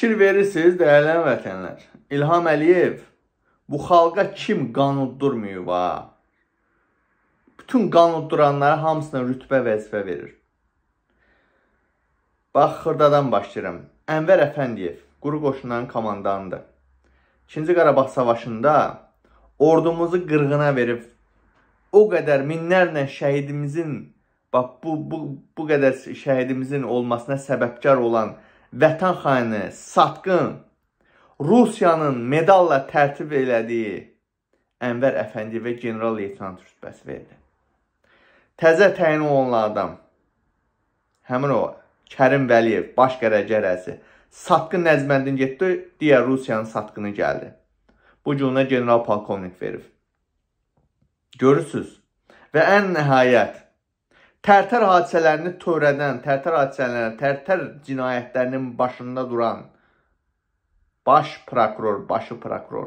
Fikir verirsiniz, dəyərlən vətənlər. İlham Əliyev bu xalqa kim qan uddurmuyub ha? Bütün qan udduranlara hamısına rütbə vəzifə verir. Bax, xırdadan başlayıram. Ənvər Əfəndiyev quru qoşunların komandanıdır. 2-ci Qarabağ savaşında ordumuzu qırğına verib o qədər minlərlə şəhidimizin bax bu bu bu qədər şəhidimizin olmasına səbəbkar olan vətən xaini satqın Rusiyanın medalla tərtib elədiyi Ənvər Əfəndiyevə general leytenant rütbəsi verdi. Təzə təyin olunlardan həmin o Kərim Vəliyev baş qərəcərəsi satqın Nəzməndin getdi, digər Rusiyanın satqını gəldi. Bu günə general polkovnik verib. Görürsüz. Və ən nəhayət Tərtər hadisələrini törədən, tərtər hadisələrinə, tərtər cinayətlərinin başında duran baş prokuror, başı prokuror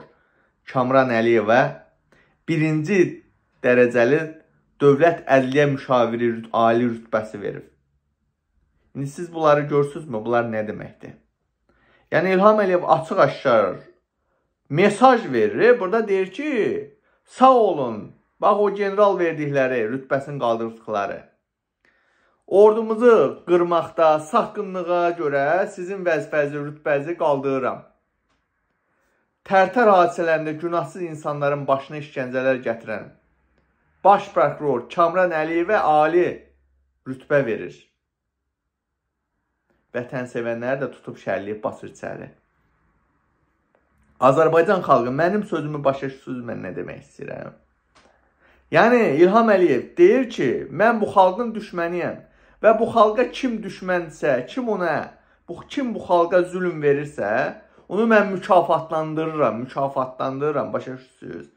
Kamran Əliyevə birinci dərəcəli dövlət ədliyyə müşaviri ali rütbəsi verib. İndi siz bunları görürsünüzmü? Bunlar nə deməkdir? Yəni İlham Əliyev açıq-aşkar mesaj verir. Burada deyir ki, sağ olun. Bax o general verdikləri, rütbəsini qaldırdıqları. Ordumuzu qırmaqda, satqınlığa görə sizin vəzifəzi, rütbəzi qaldırıram. Tərtər hadisələrində günahsız insanların başına işgəncələr gətirən baş prokuror Kamran Əliyevə ali rütbə verir. Vətən sevənləri də tutub şərliyib basır içəri. Azərbaycan xalqı mənim sözümü başa düşsüz mən nə demək istəyirəm? Yəni İlham Əliyev deyir ki, mən bu xalqın düşməniyəm və bu xalqa kim düşmənsə, kim ona, bu kim bu xalqa zülm verirsə, onu mən mükafatlandırıram, mükafatlandırıram, başa düşürsüz?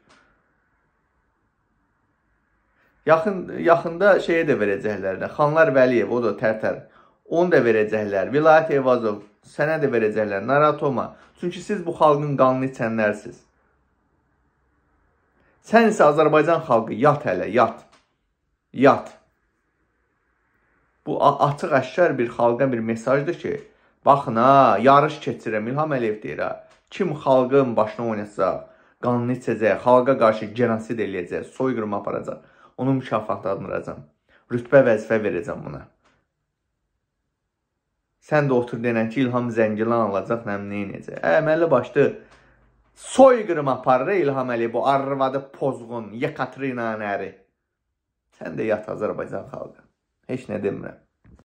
Yaxın yaxında şeyə də verəcəklər. Xanlar Vəliyev, o da tərtər. Onu da verəcəklər. Vilayət Evazov sənə də verəcəklər. Naratoma. Çünki siz bu xalqın qanını içənlərsiz. Sən isə Azərbaycan xalqı yat hələ, yat. Yat. Bu açıq əşkər bir xalqa bir mesajdır ki, baxın ha, yarış keçirəm İlham Əliyev deyir ha. Kim xalqın başına oynasaq, qanını içəcək, xalqa qarşı genosid eləyəcək, soyqırma aparacaq, onu mükafatlandıracam. Rütbə vəzifə verəcəm buna. Sən də otur denən ki, İlham Zəngilan alacaq, nəm neynəcək? Hə, Əməli başlı soyqırım aparır İlham Əliyev bu arvadı pozğun Yekatrina nəri. Sən də yat Azərbaycan xalqı. Heç nə demirəm.